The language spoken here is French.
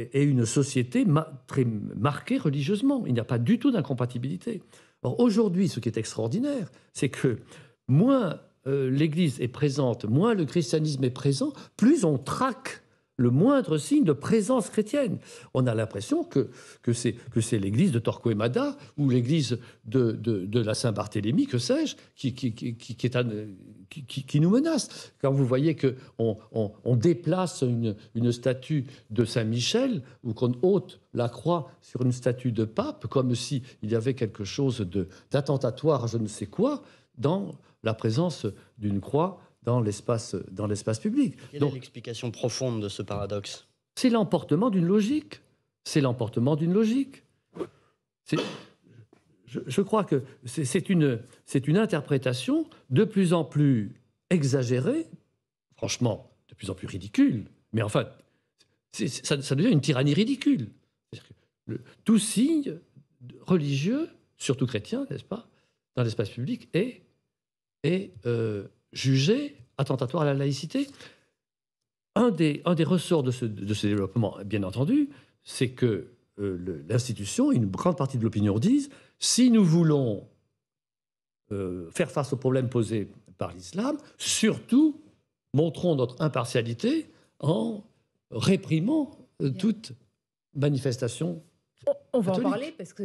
et une société très marquée religieusement. Il n'y a pas du tout d'incompatibilité. aujourd'hui, ce qui est extraordinaire, c'est que moins euh, l'Église est présente, moins le christianisme est présent, plus on traque le moindre signe de présence chrétienne. On a l'impression que, que c'est l'église de Torquemada ou l'église de, la Saint-Barthélemy, que sais-je, qui, qui, qui, est qui, nous menace, Quand vous voyez qu'on on, déplace une, statue de Saint-Michel ou qu'on ôte la croix sur une statue de pape, comme s'il il y avait quelque chose d'attentatoire je ne sais quoi dans la présence d'une croix dans l'espace public. Quelle Donc, est l'explication profonde de ce paradoxe C'est l'emportement d'une logique. C'est l'emportement d'une logique je, crois que c'est une, une interprétation de plus en plus exagérée, franchement, de plus en plus ridicule, mais enfin, fait, ça, devient une tyrannie ridicule. tout signe religieux, surtout chrétien, n'est-ce pas, dans l'espace public, est, est euh, jugé attentatoire à la laïcité. Un des, un des ressorts de ce, de ce développement, bien entendu, c'est que euh, l'institution une grande partie de l'opinion disent si nous voulons euh, faire face aux problèmes posés par l'islam, surtout montrons notre impartialité en réprimant euh, toute manifestation. On, va parler parce que